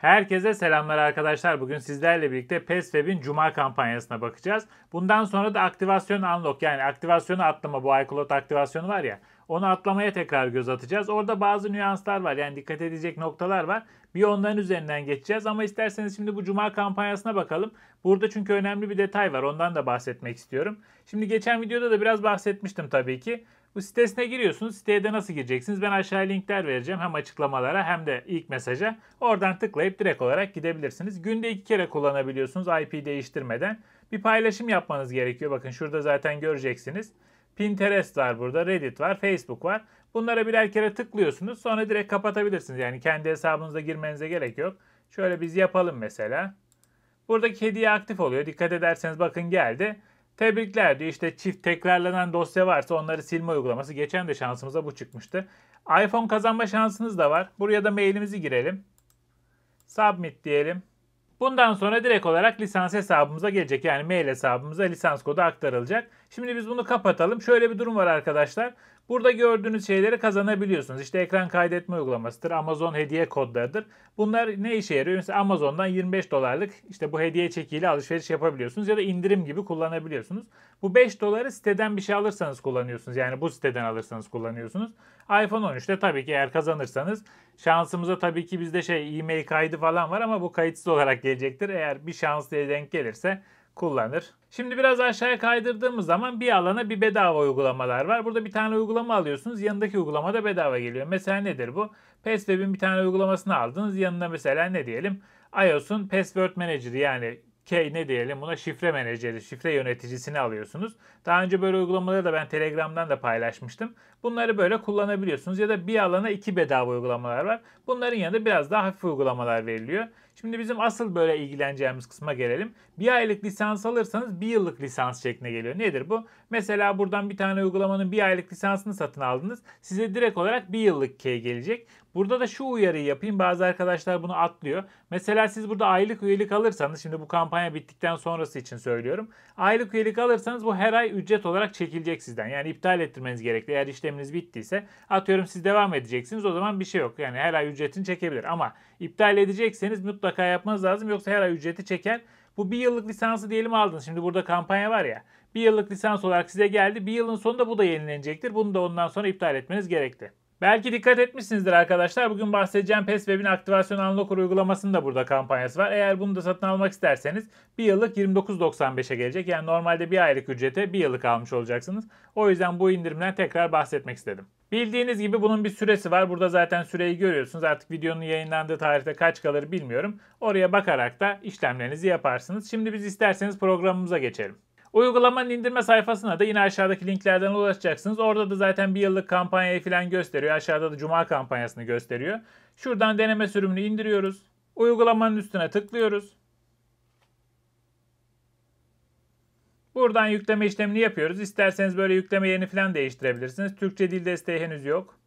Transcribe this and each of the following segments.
Herkese selamlar arkadaşlar. Bugün sizlerle birlikte PESWeb'in Cuma kampanyasına bakacağız. Bundan sonra da aktivasyon unlock yani aktivasyonu atlama bu iCloud aktivasyonu var ya. Onu atlamaya tekrar göz atacağız. Orada bazı nüanslar var yani dikkat edecek noktalar var. Bir onların üzerinden geçeceğiz ama isterseniz şimdi bu Cuma kampanyasına bakalım. Burada çünkü önemli bir detay var ondan da bahsetmek istiyorum. Şimdi geçen videoda da biraz bahsetmiştim tabii ki. Bu sitesine giriyorsunuz. Siteye de nasıl gireceksiniz? Ben aşağıya linkler vereceğim. Hem açıklamalara hem de ilk mesaja. Oradan tıklayıp direkt olarak gidebilirsiniz. Günde iki kere kullanabiliyorsunuz IP değiştirmeden. Bir paylaşım yapmanız gerekiyor. Bakın şurada zaten göreceksiniz. Pinterest var burada, Reddit var, Facebook var. Bunlara birer kere tıklıyorsunuz. Sonra direkt kapatabilirsiniz. Yani kendi hesabınıza girmenize gerek yok. Şöyle biz yapalım mesela. Buradaki hediye aktif oluyor. Dikkat ederseniz bakın geldi. Tebrikler diye işte çift tekrarlanan dosya varsa onları silme uygulaması. Geçen de şansımıza bu çıkmıştı. iPhone kazanma şansınız da var. Buraya da mailimizi girelim. Submit diyelim. Bundan sonra direkt olarak lisans hesabımıza gelecek. Yani mail hesabımıza lisans kodu aktarılacak. Şimdi biz bunu kapatalım. Şöyle bir durum var arkadaşlar. Burada gördüğünüz şeyleri kazanabiliyorsunuz. İşte ekran kaydetme uygulamasıdır. Amazon hediye kodlarıdır. Bunlar ne işe yarıyor? Mesela Amazon'dan 25 dolarlık işte bu hediye çekiyle alışveriş yapabiliyorsunuz ya da indirim gibi kullanabiliyorsunuz. Bu 5 doları siteden bir şey alırsanız kullanıyorsunuz. Yani bu siteden alırsanız kullanıyorsunuz. iPhone 13'te tabii ki eğer kazanırsanız Şansımıza tabii ki bizde şey e-mail kaydı falan var ama bu kayıtsız olarak gelecektir. Eğer bir şans diye denk gelirse kullanır. Şimdi biraz aşağıya kaydırdığımız zaman bir alana bir bedava uygulamalar var. Burada bir tane uygulama alıyorsunuz. Yanındaki uygulama da bedava geliyor. Mesela nedir bu? PassWeb'in bir tane uygulamasını aldınız. Yanına mesela ne diyelim? iOS'un Password Manager'ı yani K ne diyelim buna şifre menajeri, şifre yöneticisini alıyorsunuz. Daha önce böyle uygulamaları da ben Telegram'dan da paylaşmıştım. Bunları böyle kullanabiliyorsunuz ya da bir alana iki bedava uygulamalar var. Bunların yanında biraz daha hafif uygulamalar veriliyor. Şimdi bizim asıl böyle ilgileneceğimiz kısma gelelim. Bir aylık lisans alırsanız bir yıllık lisans şekline geliyor. Nedir bu? Mesela buradan bir tane uygulamanın bir aylık lisansını satın aldınız. Size direkt olarak bir yıllık key gelecek. Burada da şu uyarıyı yapayım. Bazı arkadaşlar bunu atlıyor. Mesela siz burada aylık üyelik alırsanız, şimdi bu kampanya bittikten sonrası için söylüyorum. Aylık üyelik alırsanız bu her ay ücret olarak çekilecek sizden. Yani iptal ettirmeniz gerekli. Eğer işleminiz bittiyse atıyorum siz devam edeceksiniz. O zaman bir şey yok. Yani her ay ücretini çekebilir. Ama iptal edecekseniz mutlaka mutlaka yapmanız lazım. Yoksa her ay ücreti çeker. Bu bir yıllık lisansı diyelim aldınız. Şimdi burada kampanya var ya. Bir yıllık lisans olarak size geldi. Bir yılın sonunda bu da yenilenecektir. Bunu da ondan sonra iptal etmeniz gerekli. Belki dikkat etmişsinizdir arkadaşlar. Bugün bahsedeceğim PES Web'in aktivasyon unlocker uygulamasının da burada kampanyası var. Eğer bunu da satın almak isterseniz bir yıllık 29.95'e gelecek. Yani normalde bir aylık ücrete bir yıllık almış olacaksınız. O yüzden bu indirimden tekrar bahsetmek istedim. Bildiğiniz gibi bunun bir süresi var. Burada zaten süreyi görüyorsunuz. Artık videonun yayınlandığı tarihte kaç kalır bilmiyorum. Oraya bakarak da işlemlerinizi yaparsınız. Şimdi biz isterseniz programımıza geçelim. Uygulamanın indirme sayfasına da yine aşağıdaki linklerden ulaşacaksınız. Orada da zaten bir yıllık kampanyayı falan gösteriyor. Aşağıda da cuma kampanyasını gösteriyor. Şuradan deneme sürümünü indiriyoruz. Uygulamanın üstüne tıklıyoruz. Buradan yükleme işlemini yapıyoruz. İsterseniz böyle yükleme yerini falan değiştirebilirsiniz. Türkçe dil desteği henüz yok.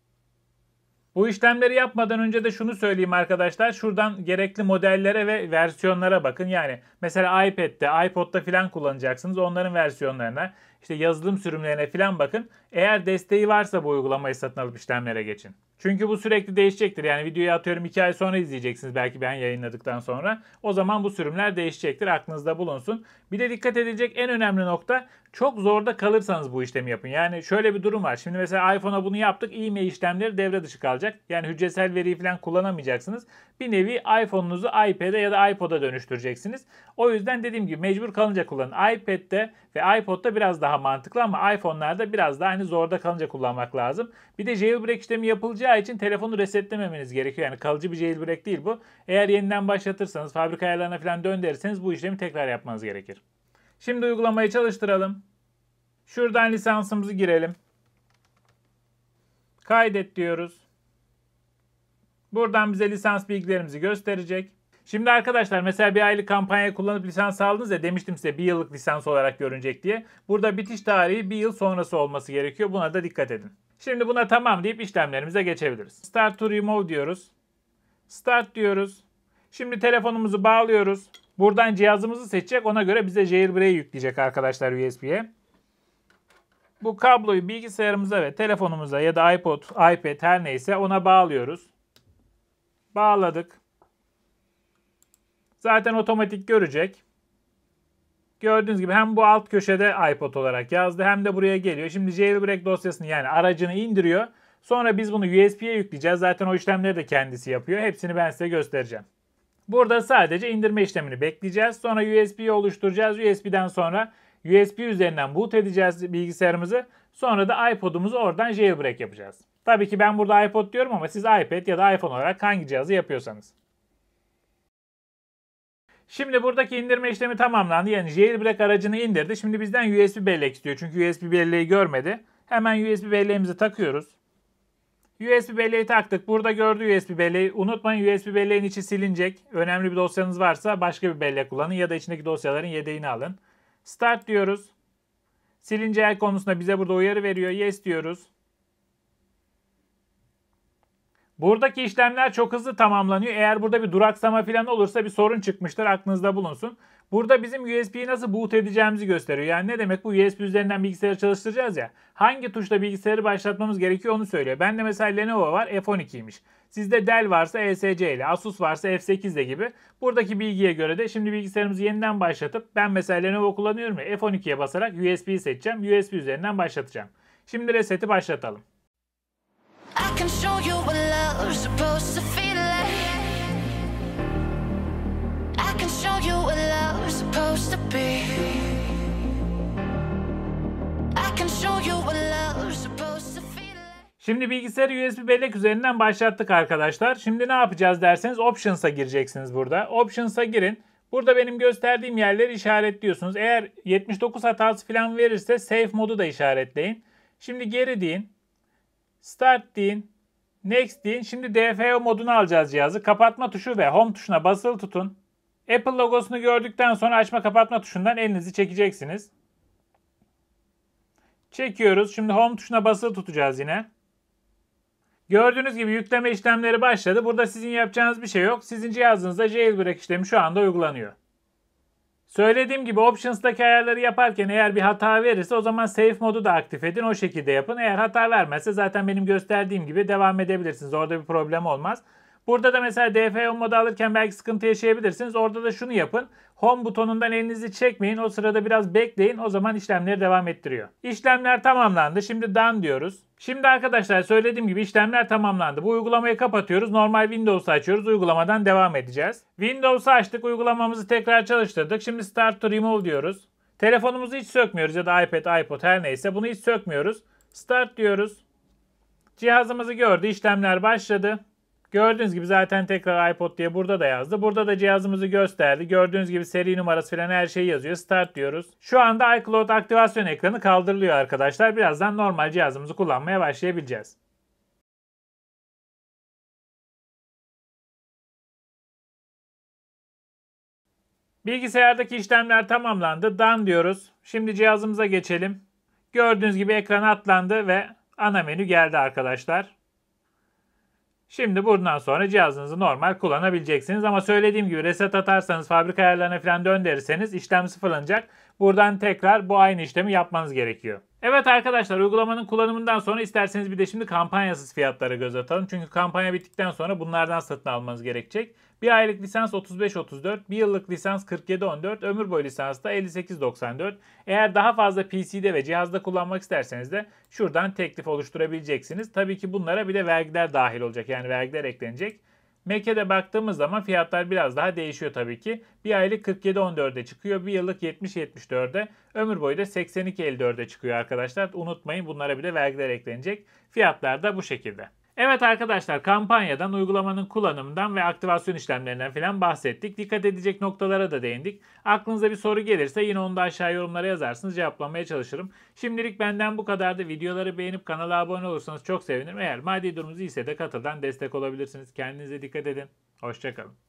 Bu işlemleri yapmadan önce de şunu söyleyeyim arkadaşlar. Şuradan gerekli modellere ve versiyonlara bakın. Yani mesela iPad'de, iPod'da filan kullanacaksınız. Onların versiyonlarına işte yazılım sürümlerine falan bakın. Eğer desteği varsa bu uygulamayı satın alıp işlemlere geçin. Çünkü bu sürekli değişecektir. Yani videoyu atıyorum 2 ay sonra izleyeceksiniz belki ben yayınladıktan sonra. O zaman bu sürümler değişecektir. Aklınızda bulunsun. Bir de dikkat edilecek en önemli nokta çok zorda kalırsanız bu işlemi yapın. Yani şöyle bir durum var. Şimdi mesela iPhone'a bunu yaptık. e işlemleri devre dışı kalacak. Yani hücresel veriyi falan kullanamayacaksınız. Bir nevi iPhone'unuzu iPad'e ya da iPod'a dönüştüreceksiniz. O yüzden dediğim gibi mecbur kalınca kullanın. iPad'de ve iPod'da biraz daha daha mantıklı ama iPhone'larda biraz daha hani zorda kalınca kullanmak lazım. Bir de jailbreak işlemi yapılacağı için telefonu resetlememeniz gerekiyor. Yani kalıcı bir jailbreak değil bu. Eğer yeniden başlatırsanız, fabrika ayarlarına falan döndürürseniz bu işlemi tekrar yapmanız gerekir. Şimdi uygulamayı çalıştıralım. Şuradan lisansımızı girelim. Kaydet diyoruz. Buradan bize lisans bilgilerimizi gösterecek. Şimdi arkadaşlar mesela bir aylık kampanya kullanıp lisans aldınız ya demiştim size bir yıllık lisans olarak görünecek diye. Burada bitiş tarihi bir yıl sonrası olması gerekiyor. Buna da dikkat edin. Şimdi buna tamam deyip işlemlerimize geçebiliriz. Start to remove diyoruz. Start diyoruz. Şimdi telefonumuzu bağlıyoruz. Buradan cihazımızı seçecek. Ona göre bize jailbreak'i yükleyecek arkadaşlar USB'ye. Bu kabloyu bilgisayarımıza ve telefonumuza ya da iPod, iPad her neyse ona bağlıyoruz. Bağladık. Zaten otomatik görecek. Gördüğünüz gibi hem bu alt köşede iPod olarak yazdı hem de buraya geliyor. Şimdi jailbreak dosyasını yani aracını indiriyor. Sonra biz bunu USB'ye yükleyeceğiz. Zaten o işlemleri de kendisi yapıyor. Hepsini ben size göstereceğim. Burada sadece indirme işlemini bekleyeceğiz. Sonra USB'yi oluşturacağız. USB'den sonra USB üzerinden boot edeceğiz bilgisayarımızı. Sonra da iPod'umuzu oradan jailbreak yapacağız. Tabii ki ben burada iPod diyorum ama siz iPad ya da iPhone olarak hangi cihazı yapıyorsanız. Şimdi buradaki indirme işlemi tamamlandı. Yani jailbreak aracını indirdi. Şimdi bizden USB bellek istiyor. Çünkü USB belleği görmedi. Hemen USB belleğimizi takıyoruz. USB belleği taktık. Burada gördüğü USB belleği. Unutmayın USB belleğin içi silinecek. Önemli bir dosyanız varsa başka bir bellek kullanın ya da içindeki dosyaların yedeğini alın. Start diyoruz. Silince el konusunda bize burada uyarı veriyor. Yes diyoruz. Buradaki işlemler çok hızlı tamamlanıyor. Eğer burada bir duraksama falan olursa bir sorun çıkmıştır. Aklınızda bulunsun. Burada bizim USB'yi nasıl boot edeceğimizi gösteriyor. Yani ne demek bu USB üzerinden bilgisayarı çalıştıracağız ya. Hangi tuşla bilgisayarı başlatmamız gerekiyor onu söylüyor. Bende mesela Lenovo var F12'ymiş. Sizde Dell varsa ESC ile, Asus varsa F8 ile gibi. Buradaki bilgiye göre de şimdi bilgisayarımızı yeniden başlatıp ben mesela Lenovo kullanıyorum ya F12'ye basarak USB'yi seçeceğim. USB üzerinden başlatacağım. Şimdi reseti başlatalım. I can show you we're supposed to feel it. I can show you what love's supposed to be. I can show you what love's supposed to feel it. Şimdi bilgisayarı USB bellek üzerinden başlattık arkadaşlar. Şimdi ne yapacağız derseniz Options'a gireceksiniz burada. Options'a girin. Burada benim gösterdiğim yerleri işaretliyorsunuz. Eğer 79 hatası falan verirse safe modu da işaretleyin. Şimdi geri deyin. Start deyin. Next deyin. Şimdi DFO modunu alacağız cihazı. Kapatma tuşu ve Home tuşuna basılı tutun. Apple logosunu gördükten sonra açma kapatma tuşundan elinizi çekeceksiniz. Çekiyoruz. Şimdi Home tuşuna basılı tutacağız yine. Gördüğünüz gibi yükleme işlemleri başladı. Burada sizin yapacağınız bir şey yok. Sizin cihazınızda jailbreak işlemi şu anda uygulanıyor. Söylediğim gibi options'daki ayarları yaparken eğer bir hata verirse o zaman safe modu da aktif edin. O şekilde yapın. Eğer hata vermezse zaten benim gösterdiğim gibi devam edebilirsiniz. Orada bir problem olmaz. Burada da mesela DFO modu alırken belki sıkıntı yaşayabilirsiniz. Orada da şunu yapın. Home butonundan elinizi çekmeyin. O sırada biraz bekleyin. O zaman işlemleri devam ettiriyor. İşlemler tamamlandı. Şimdi done diyoruz. Şimdi arkadaşlar söylediğim gibi işlemler tamamlandı. Bu uygulamayı kapatıyoruz. Normal Windows'u açıyoruz. Uygulamadan devam edeceğiz. Windows'u açtık. Uygulamamızı tekrar çalıştırdık. Şimdi Start to Remove diyoruz. Telefonumuzu hiç sökmüyoruz ya da iPad, iPod her neyse bunu hiç sökmüyoruz. Start diyoruz. Cihazımızı gördü. İşlemler başladı. Gördüğünüz gibi zaten tekrar iPod diye burada da yazdı. Burada da cihazımızı gösterdi. Gördüğünüz gibi seri numarası falan her şeyi yazıyor. Start diyoruz. Şu anda iCloud aktivasyon ekranı kaldırılıyor arkadaşlar. Birazdan normal cihazımızı kullanmaya başlayabileceğiz. Bilgisayardaki işlemler tamamlandı. Done diyoruz. Şimdi cihazımıza geçelim. Gördüğünüz gibi ekran atlandı ve ana menü geldi arkadaşlar. Şimdi bundan sonra cihazınızı normal kullanabileceksiniz ama söylediğim gibi reset atarsanız fabrika ayarlarına falan döndürürseniz işlem sıfırlanacak. Buradan tekrar bu aynı işlemi yapmanız gerekiyor. Evet arkadaşlar uygulamanın kullanımından sonra isterseniz bir de şimdi kampanyasız fiyatlara göz atalım. Çünkü kampanya bittikten sonra bunlardan satın almanız gerekecek. Bir aylık lisans 35.34, bir yıllık lisans 47.14, ömür boyu lisans da 58.94. Eğer daha fazla PC'de ve cihazda kullanmak isterseniz de şuradan teklif oluşturabileceksiniz. Tabii ki bunlara bir de vergiler dahil olacak yani vergiler eklenecek. Mekke'de baktığımız zaman fiyatlar biraz daha değişiyor tabii ki. Bir aylık 47.14'e çıkıyor. Bir yıllık 70.74'e. Ömür boyu da 82.54'e çıkıyor arkadaşlar. Unutmayın bunlara bir de vergiler eklenecek. Fiyatlar da bu şekilde. Evet arkadaşlar kampanyadan, uygulamanın kullanımından ve aktivasyon işlemlerinden filan bahsettik. Dikkat edecek noktalara da değindik. Aklınıza bir soru gelirse yine onu da aşağı yorumlara yazarsınız cevaplamaya çalışırım. Şimdilik benden bu kadardı. Videoları beğenip kanala abone olursanız çok sevinirim. Eğer maddi durumunuz iyiyse de katıldan destek olabilirsiniz. Kendinize dikkat edin. Hoşçakalın.